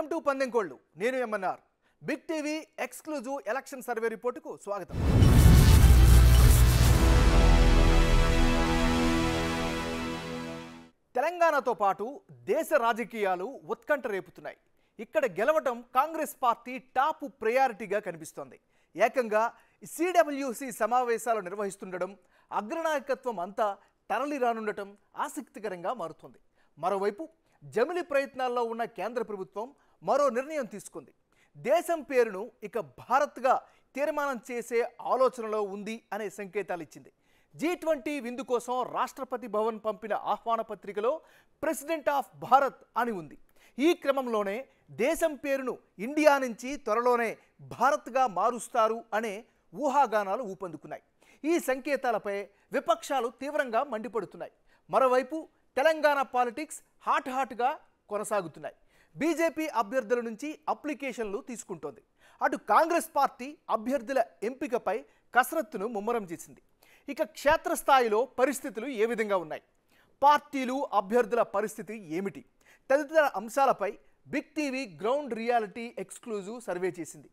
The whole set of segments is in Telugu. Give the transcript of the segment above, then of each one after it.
వెల్కమ్ టు పందెంకోళ్ళు నేను MNR big TV exclusive election survey రిపోర్టుకు స్వాగతం తెలంగాణతో పాటు దేశ రాజకీయాలు ఉత్కంఠ రేపుతున్నాయి ఇక్కడ గెలవటం కాంగ్రెస్ పార్టీ టాప్ ప్రయారిటీగా కనిపిస్తోంది ఏకంగా సిడబ్ల్యూసి సమావేశాలు నిర్వహిస్తుండడం అగ్రనాయకత్వం అంతా తరలి రానుండటం ఆసక్తికరంగా మారుతుంది మరోవైపు జమిలి ప్రయత్నాల్లో ఉన్న కేంద్ర ప్రభుత్వం మరో నిర్ణయం తీసుకుంది దేశం పేరును ఇక భారత్గా తీర్మానం చేసే ఆలోచనలో ఉంది అనే సంకేతాలు ఇచ్చింది జీ ట్వంటీ విందు కోసం రాష్ట్రపతి భవన్ పంపిన ఆహ్వాన పత్రికలో ప్రెసిడెంట్ ఆఫ్ భారత్ అని ఉంది ఈ క్రమంలోనే దేశం పేరును ఇండియా నుంచి త్వరలోనే భారత్గా మారుస్తారు అనే ఊహాగానాలు ఊపందుకున్నాయి ఈ సంకేతాలపై విపక్షాలు తీవ్రంగా మండిపడుతున్నాయి మరోవైపు తెలంగాణ పాలిటిక్స్ హాట్ హాట్గా కొనసాగుతున్నాయి బీజేపీ అభ్యర్థుల నుంచి అప్లికేషన్లు తీసుకుంటోంది అటు కాంగ్రెస్ పార్టీ అభ్యర్థుల ఎంపికపై కసరత్తును ముమ్మరం చేసింది ఇక క్షేత్రస్థాయిలో పరిస్థితులు ఏ విధంగా ఉన్నాయి పార్టీలు అభ్యర్థుల పరిస్థితి ఏమిటి తదితర అంశాలపై big TV ground reality exclusive survey చేసింది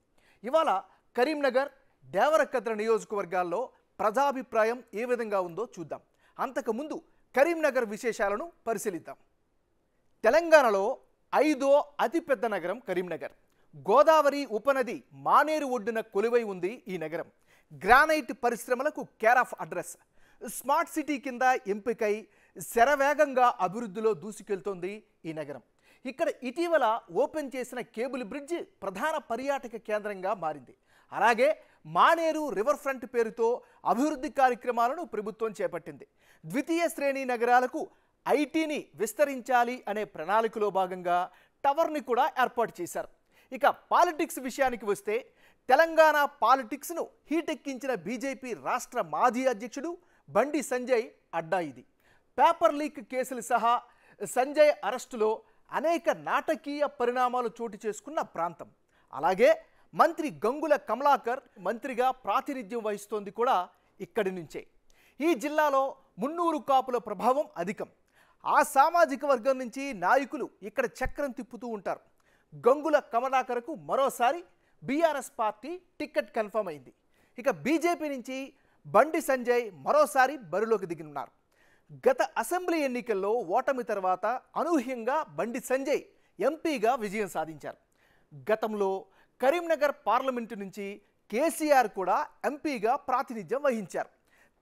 ఇవాళ కరీంనగర్ దేవరకద్ర నియోజకవర్గాల్లో ప్రజాభిప్రాయం ఏ విధంగా ఉందో చూద్దాం అంతకుముందు కరీంనగర్ విశేషాలను పరిశీలిద్దాం తెలంగాణలో ఐదో అతిపెద్ద నగరం కరీంనగర్ గోదావరి ఉపనది మానేరు ఒడ్డున కొలువై ఉంది ఈ నగరం గ్రానైట్ పరిశ్రమలకు care of address smart city కింద ఎంపికై శరవేగంగా అభివృద్ధిలో దూసుకెళ్తోంది ఈ నగరం ఇక్కడ ఇటీవల ఓపెన్ చేసిన కేబుల్ బ్రిడ్జ్ ప్రధాన పర్యాటక కేంద్రంగా మారింది అలాగే మానేరు రివర్ ఫ్రంట్ పేరుతో అభివృద్ధి కార్యక్రమాలను ప్రభుత్వం చేపట్టింది ద్వితీయ శ్రేణి నగరాలకు ఐటీని విస్తరించాలి అనే ప్రణాళికలో భాగంగా టవర్ని కూడా ఏర్పాటు చేశారు ఇక పాలిటిక్స్ విషయానికి వస్తే తెలంగాణ పాలిటిక్స్ను హీటెక్కించిన బీజేపీ రాష్ట్ర మాజీ అధ్యక్షుడు బండి సంజయ్ అడ్డా ఇది పేపర్ లీక్ కేసులు సహా సంజయ్ అరెస్టులో అనేక నాటకీయ పరిణామాలు చోటు చేసుకున్న ప్రాంతం అలాగే మంత్రి గంగుల కమలాకర్ మంత్రిగా ప్రాతినిధ్యం వహిస్తోంది కూడా ఇక్కడి నుంచే ఈ జిల్లాలో మున్నూరు కాపుల ప్రభావం అధికం ఆ సామాజిక వర్గం నుంచి నాయకులు ఇక్కడ చక్రం తిప్పుతూ ఉంటారు గంగుల కమలాకరకు మరోసారి బీఆర్ఎస్ పార్టీ టికెట్ కన్ఫర్మ్ అయింది ఇక బీజేపీ నుంచి బండి సంజయ్ మరోసారి బరిలోకి దిగినున్నారు గత అసెంబ్లీ ఎన్నికల్లో ఓటమి తర్వాత అనూహ్యంగా బండి సంజయ్ ఎంపీగా విజయం సాధించారు గతంలో కరీంనగర్ పార్లమెంటు నుంచి కేసీఆర్ కూడా ఎంపీగా ప్రాతినిధ్యం వహించారు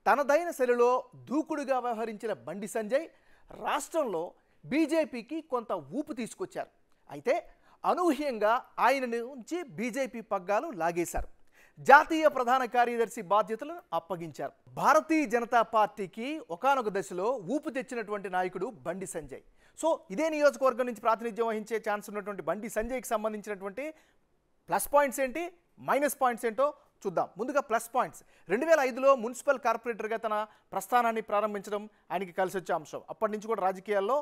తనదైన శైలిలో దూకుడుగా వ్యవహరించిన బండి సంజయ్ రాష్ట్రంలో బీజేపీకి కొంత ఊపు తీసుకొచ్చారు అయితే అనూహ్యంగా ఆయన నుంచి బీజేపీ పగ్గాలు లాగేశారు జాతీయ ప్రధాన కార్యదర్శి బాధ్యతలను అప్పగించారు భారతీయ జనతా పార్టీకి ఒకనొక దశలో ఊపు తెచ్చినటువంటి నాయకుడు బండి సంజయ్ సో ఇదే నియోజకవర్గం నుంచి ప్రాతినిధ్యం వహించే ఛాన్స్ ఉన్నటువంటి బండి సంజయ్కి సంబంధించినటువంటి ప్లస్ పాయింట్స్ ఏంటి మైనస్ పాయింట్స్ ఏంటో చూద్దాం ముందుగా ప్లస్ పాయింట్స్ రెండు వేల ఐదులో మున్సిపల్ కార్పొరేటర్గా తన ప్రస్థానాన్ని ప్రారంభించడం ఆయనకి కలిసి వచ్చే అంశం అప్పటి నుంచి కూడా రాజకీయాల్లో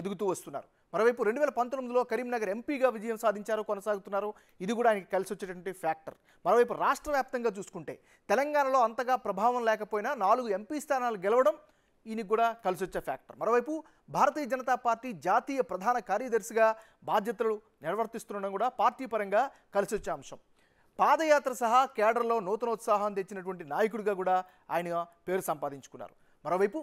ఎదుగుతూ వస్తున్నారు మరోవైపు రెండు వేల పంతొమ్మిదిలో కరీంనగర్ ఎంపీగా విజయం సాధించారు కొనసాగుతున్నారు ఇది కూడా ఆయనకి కలిసి వచ్చేటువంటి ఫ్యాక్టర్ మరోవైపు రాష్ట్ర వ్యాప్తంగా చూసుకుంటే తెలంగాణలో అంతగా ప్రభావం లేకపోయినా నాలుగు ఎంపీ స్థానాలు గెలవడం ఈయనకి కూడా కలిసి వచ్చే ఫ్యాక్టర్ మరోవైపు భారతీయ జనతా పార్టీ జాతీయ ప్రధాన కార్యదర్శిగా బాధ్యతలు నిర్వర్తిస్తుండడం కూడా పార్టీ పరంగా కలిసి వచ్చే అంశం పాదయాత్ర సహా కేడర్లో నూతనోత్సాహం తెచ్చినటువంటి నాయకుడిగా కూడా ఆయన పేరు సంపాదించుకున్నారు మరోవైపు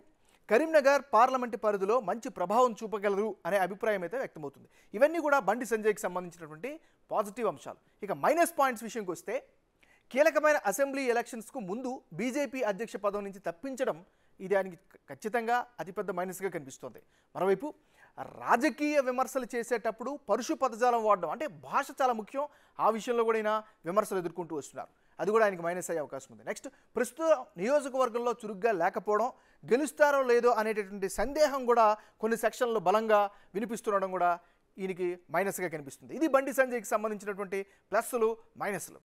కరీంనగర్ పార్లమెంటు పరిధిలో మంచి ప్రభావం చూపగలరు అనే అభిప్రాయం అయితే వ్యక్తమవుతుంది ఇవన్నీ కూడా బండి సంజయ్కి సంబంధించినటువంటి పాజిటివ్ అంశాలు ఇక మైనస్ పాయింట్స్ విషయంకి వస్తే కీలకమైన అసెంబ్లీ ఎలక్షన్స్కు ముందు బీజేపీ అధ్యక్ష పదవి నుంచి తప్పించడం ఇది ఆయనకి ఖచ్చితంగా అతిపెద్ద మైనస్గా కనిపిస్తోంది మరోవైపు రాజకీయ విమర్శలు చేసేటప్పుడు పరుషు పదజాలం వాడడం అంటే భాష చాలా ముఖ్యం ఆ విషయంలో కూడా ఆయన విమర్శలు ఎదుర్కొంటూ వస్తున్నారు అది కూడా ఆయనకి మైనస్ అయ్యే అవకాశం ఉంది నెక్స్ట్ ప్రస్తుత నియోజకవర్గంలో చురుగ్గా లేకపోవడం గెలుస్తారో లేదో అనేటటువంటి సందేహం కూడా కొన్ని సెక్షన్లు బలంగా వినిపిస్తుండడం కూడా ఈయనకి మైనస్గా కనిపిస్తుంది ఇది బండి సంజయ్కి సంబంధించినటువంటి ప్లస్లు మైనస్లు